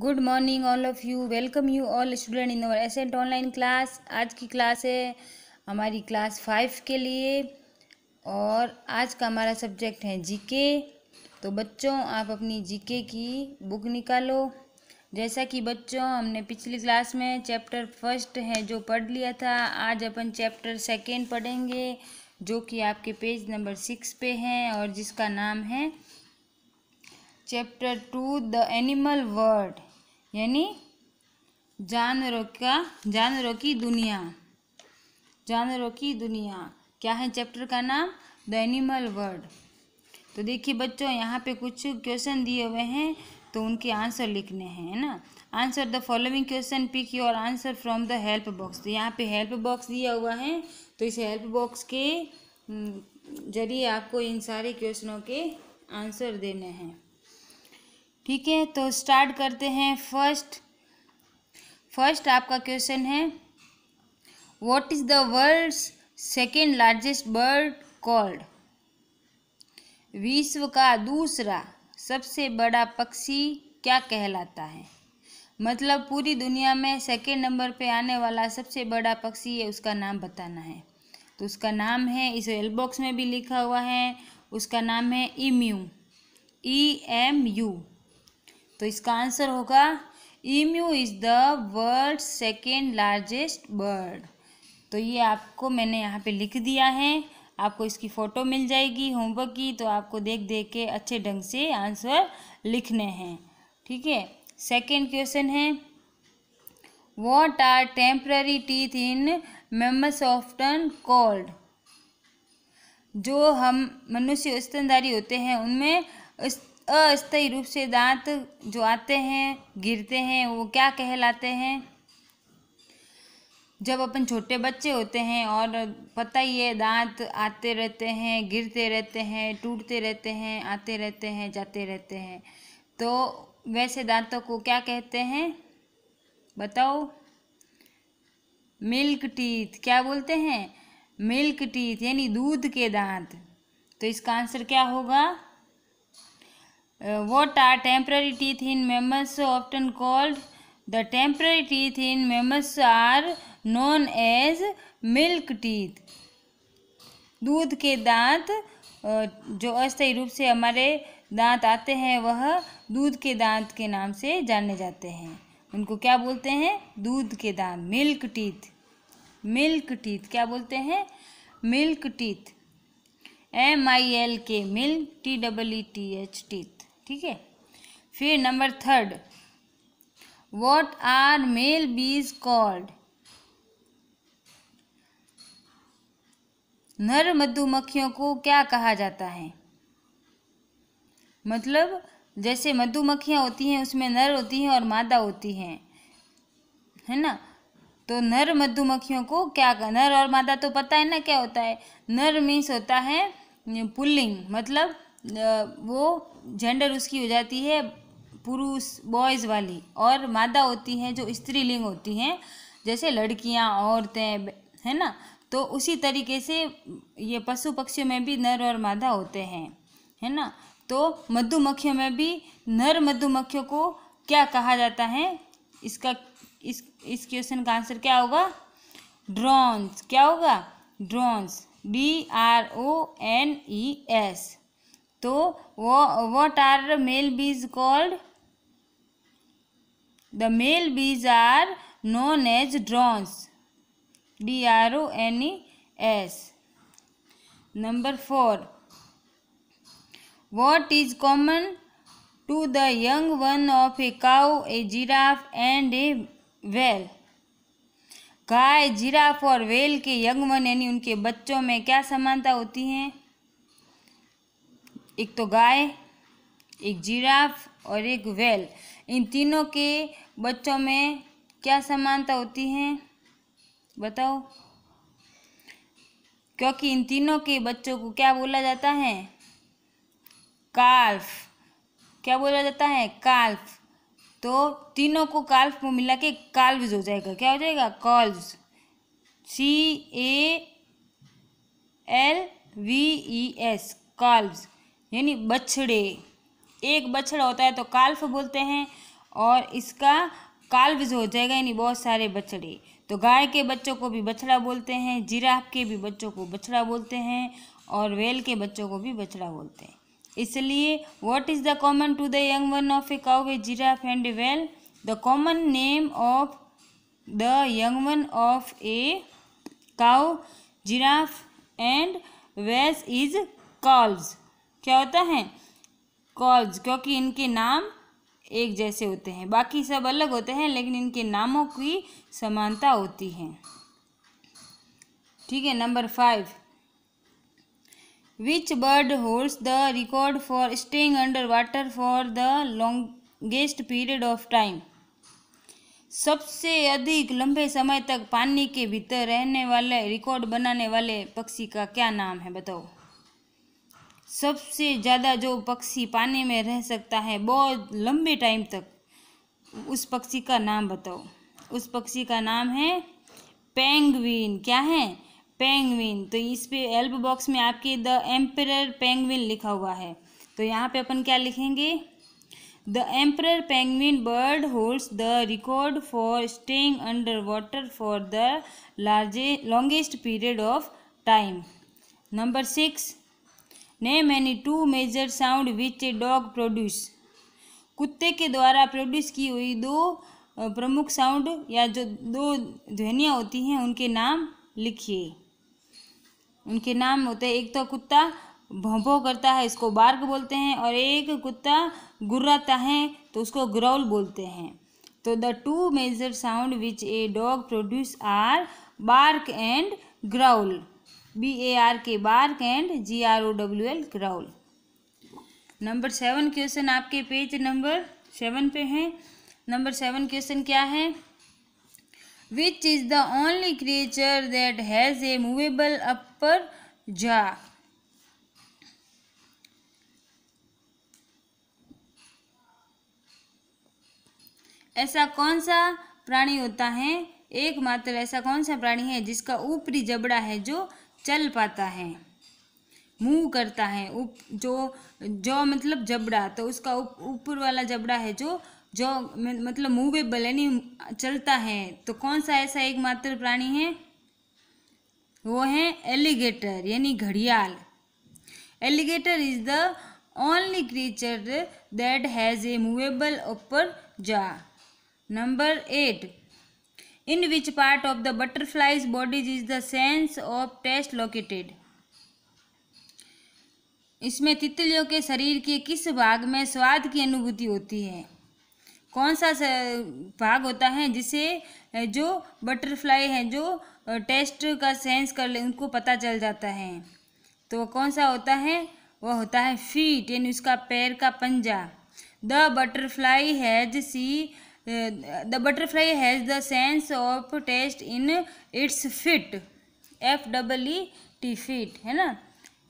Good morning all of you welcome you all student in our Ascent online class आज की class है हमारी class five के लिए और आज का हमारा सब्जेक्ट है जीके तो बच्चों आप अपनी जीके की बुक निकालो जैसा कि बच्चों हमने पिछली क्लास में चैप्टर फर्स्ट है जो पढ़ लिया था आज अपन चैप्टर सेकेंड पढ़ेंगे जो कि आपके पेज नंबर सिक्स पे हैं और जिसका नाम है chapter two the animal world यानी जानवरों का जानवरों की दुनिया जानवरों की दुनिया क्या है चैप्टर का नाम द एनिमल वर्ल्ड तो देखिए बच्चों यहाँ पे कुछ क्वेश्चन दिए हुए हैं तो उनके आंसर लिखने हैं है ना answer the following question pick your answer from the help box तो यहाँ पे हेल्प बॉक्स दिया हुआ है तो इस हेल्प बॉक्स के हम्म, जरिए आपको इन सारे क्वेश्चनों के आंसर देने हैं ठीक है तो स्टार्ट करते हैं फर्स्ट फर्स्ट आपका क्वेश्चन है what is the world's second largest bird called विश्व का दूसरा सबसे बड़ा पक्षी क्या कहलाता है मतलब पूरी दुनिया में सेकेंड नंबर पे आने वाला सबसे बड़ा पक्षी है उसका नाम बताना है तो उसका नाम है इस एल बॉक्स में भी लिखा हुआ है उसका नाम है इम्यू ई एम यू तो इसका आंसर होगा emu is the world second largest bird तो ये आपको मैंने यहाँ पे लिख दिया है आपको इसकी फ़ोटो मिल जाएगी होमवर्क की तो आपको देख देख के अच्छे ढंग से आंसर लिखने हैं ठीक है सेकेंड क्वेश्चन है what are temporary teeth in mammals often called जो हम मनुष्य स्तनधारी होते हैं उनमें अस्थायी रूप से दांत जो आते हैं गिरते हैं वो क्या कहलाते हैं जब अपन छोटे बच्चे होते हैं और पता ही है दांत आते रहते हैं गिरते रहते हैं टूटते रहते हैं आते रहते हैं जाते रहते हैं तो वैसे दांतों को क्या कहते हैं बताओ मिल्क टीथ क्या बोलते हैं मिल्क टीथ यानी दूध के दांत तो इसका आंसर क्या होगा what are temporary teeth in mammals often called the temporary teeth in mammals are known as milk teeth दूध के दांत जो अस्थायी रूप से हमारे दांत आते हैं वह दूध के दांत के नाम से जाने जाते हैं उनको क्या बोलते हैं दूध के दांत मिल्क टीथ मिल्क टीथ क्या बोलते हैं milk teeth M I L K milk T double E T H teeth ठीक है फिर number third what are male bees called नर मधुमक्खियों को क्या कहा जाता है मतलब जैसे मधुमक्खियाँ होती हैं उसमें नर होती हैं और मादा होती हैं है ना तो नर मधुमक्खियों को क्या नर और मादा तो पता है ना क्या होता है नर मीन्स होता है पुल्लिंग मतलब वो जेंडर उसकी हो जाती है पुरुष बॉयज़ वाली और मादा होती हैं जो स्त्रीलिंग होती हैं जैसे लड़कियां औरतें है ना तो उसी तरीके से ये पशु पक्षियों में भी नर और मादा होते हैं है ना तो मधुमक्खियों में भी नर मधुमक्खियों को क्या कहा जाता है इसका इस इस क्वेश्चन का आंसर क्या होगा ड्रोन्स क्या होगा drones D R O N E S तो what are male bees called the male bees are known as drones D R O N E S number four what is common to the young one of a cow a giraffe and a whale गाय giraffe और whale के young one यानी उनके बच्चों में क्या समानता होती है एक तो गाय एक जिराफ और एक वेल इन तीनों के बच्चों में क्या समानता होती है बताओ क्योंकि इन तीनों के बच्चों को क्या बोला जाता है काल्फ क्या बोला जाता है काल्फ तो तीनों को काल्फ को मिला के काल्व्स हो जाएगा क्या हो जाएगा calve C A L V E S calves यानी बछड़े एक बछड़ा होता है तो काल्फ बोलते हैं और इसका काल्वज हो जाएगा यानी बहुत सारे बछड़े तो गाय के बच्चों को भी बछड़ा बोलते हैं जिराफ के भी बच्चों को बछड़ा बोलते हैं और वेल के बच्चों को भी बछड़ा बोलते हैं इसलिए what is the common to the young one of a cow a giraffe and a whale the common name of the young one of a cow giraffe and whales is calves क्या होता है cause क्योंकि इनके नाम एक जैसे होते हैं बाकी सब अलग होते हैं लेकिन इनके नामों की समानता होती है ठीक है number five which bird holds the record for staying under water for the longest period of time सबसे अधिक लंबे समय तक पानी के भीतर रहने वाले रिकॉर्ड बनाने वाले पक्षी का क्या नाम है बताओ सबसे ज़्यादा जो पक्षी पानी में रह सकता है बहुत लंबे टाइम तक उस पक्षी का नाम बताओ उस पक्षी का नाम है पेंगविन क्या है पेंगविन तो इस पे हेल्प बॉक्स में आपके द एम्पर पेंगविन लिखा हुआ है तो यहाँ पे अपन क्या लिखेंगे the emperor penguin bird holds the record for staying under water for the large longest period of time number six name any two major sound which a dog produce कुत्ते के द्वारा प्रोड्यूस की हुई दो प्रमुख साउंड या जो दो ध्वनियाँ होती हैं उनके नाम लिखिए उनके नाम होते हैं एक तो कुत्ता भोंभो करता है इसको बार्क बोलते हैं और एक कुत्ता गुर्राता है तो उसको ग्राउल बोलते हैं तो the two major sound which a dog produce are bark and growl B A R K bark and G R O W L growl number seven question आपके पेज नंबर सेवन पे है number seven question क्या है which is the only creature that has a movable upper jaw ऐसा कौन सा प्राणी होता है एकमात्र ऐसा कौन सा प्राणी है जिसका ऊपरी जबड़ा है जो चल पाता है मूव करता है उप जो जो मतलब जबड़ा तो उसका ऊपर वाला जबड़ा है जो जो मतलब मूवेबल यानी चलता है तो कौन सा ऐसा एकमात्र प्राणी है वो है एलिगेटर यानी घड़ियाल alligator is the only creature that has a movable upper jaw number eight in which part of the butterflies bodies is the sense of taste located इसमें तितलियों के शरीर के किस भाग में स्वाद की अनुभूति होती है कौन सा भाग होता है जिसे जो बटरफ्लाई है जो टेस्ट का सेंस कर ले उनको पता चल जाता है तो कौन सा होता है वह होता है फीट यानी उसका पैर का पंजा the butterfly has see the butterfly has the sense of taste in its feet F double E T feet है ना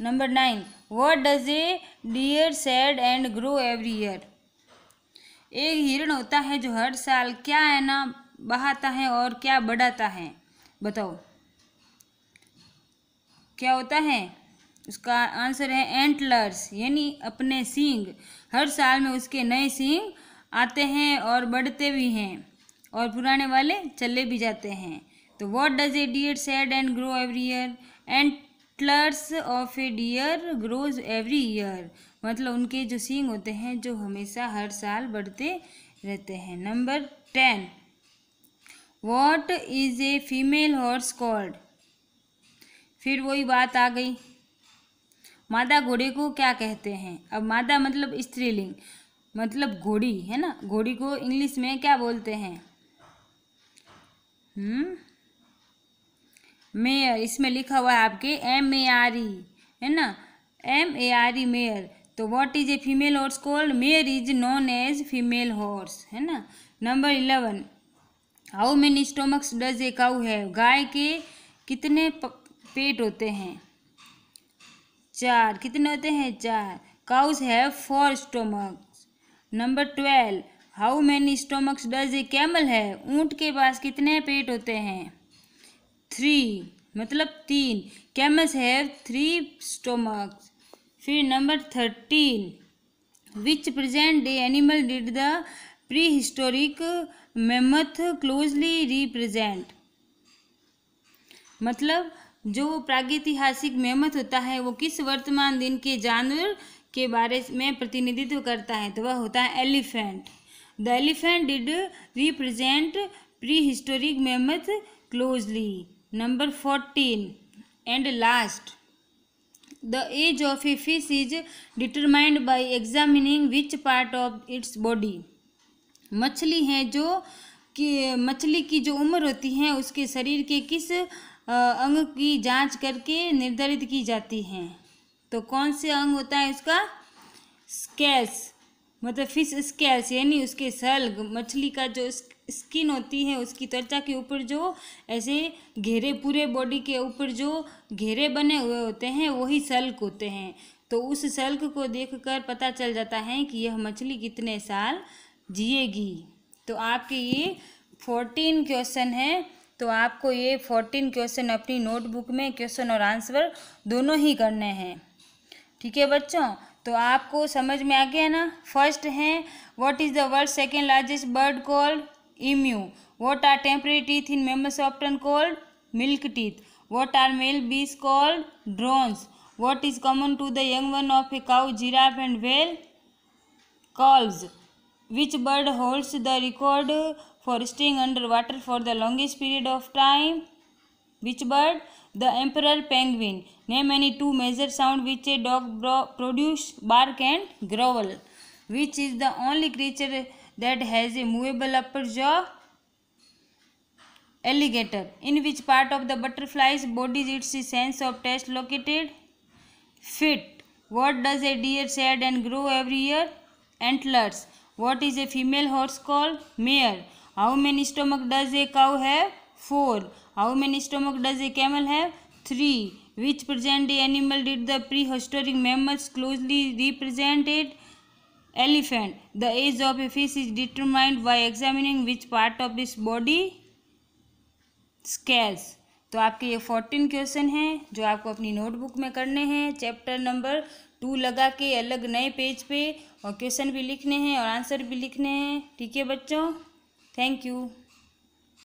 number nine what does a deer shed and grow every year एक हिरण होता है जो हर साल क्या है ना बहाता है और क्या बढ़ाता है बताओ क्या होता है उसका आंसर है एंटलर्स यानी अपने सींग हर साल में उसके नए सींग आते हैं और बढ़ते भी हैं और पुराने वाले चले भी जाते हैं तो what does a deer shed and grow every year antlers of a deer grows every year मतलब उनके जो सींग होते हैं जो हमेशा हर साल बढ़ते रहते हैं number ten what is a female horse called फिर वही बात आ गई मादा घोड़े को क्या कहते हैं अब मादा मतलब स्त्रीलिंग मतलब घोड़ी है ना घोड़ी को इंग्लिश में क्या बोलते हैं हम्म? मेयर इसमें लिखा हुआ है आपके एम ए आर ई है ना M A R E mare तो what is a female horse called mare is known as female horse है ना number eleven how many stomachs does a cow have गाय के कितने पेट होते हैं चार कितने होते हैं चार cows have four stomach number twelve how many stomachs does a camel है ऊँट के पास कितने पेट होते हैं थ्री मतलब तीन कैमल्स हैव थ्री स्टोमक्स फिर number thirteen which present day animal did the prehistoric mammoth closely represent मतलब जो प्रागैतिहासिक मेमथ होता है वो किस वर्तमान दिन के जानवर के बारे में प्रतिनिधित्व करता है तो वह होता है elephant the elephant did represent prehistoric mammoth closely number fourteen and last the age of a fish is determined by examining which part of its body मछली है जो कि मछली की जो उम्र होती है उसके शरीर के किस अंग की जांच करके निर्धारित की जाती है तो कौन से अंग होता है उसका स्केल्स मतलब फिश स्केल्स यानी उसके सल्ग मछली का जो स्किन होती है उसकी त्वचा के ऊपर जो ऐसे घेरे पूरे बॉडी के ऊपर जो घेरे बने हुए होते हैं वही सल्क होते हैं तो उस सल्क को देखकर पता चल जाता है कि यह मछली कितने साल जिएगी तो आपके ये फोर्टीन क्वेश्चन है तो आपको ये फोर्टीन क्वेश्चन अपनी नोटबुक में क्वेश्चन और आंसर दोनों ही करने हैं ठीक है बच्चों तो आपको समझ में आ गया ना फर्स्ट है what is the world second largest bird called emu what are temporary teeth in mammals often called milk teeth what are male bees called drones what is common to the young one of a cow giraffe and whale calves which bird holds the record for staying under water for the longest period of time which bird the emperor penguin name any two major sound which a dog produce bark and growl which is the only creature that has a movable upper jaw alligator in which part of the butterfly's body is its sense of taste located feet what does a deer shed and grow every year antlers what is a female horse called mare how many stomach does a cow have four how many stomach does a camel have three which present the animal did the prehistoric mammals closely represented elephant the age of a fish is determined by examining which part of its body scales तो आपके ये fourteen question हैं जो आपको अपनी notebook में करने हैं चैप्टर नंबर टू लगा के अलग नए पेज पे और क्वेश्चन भी लिखने हैं और आंसर भी लिखने हैं ठीक है बच्चों थैंक यू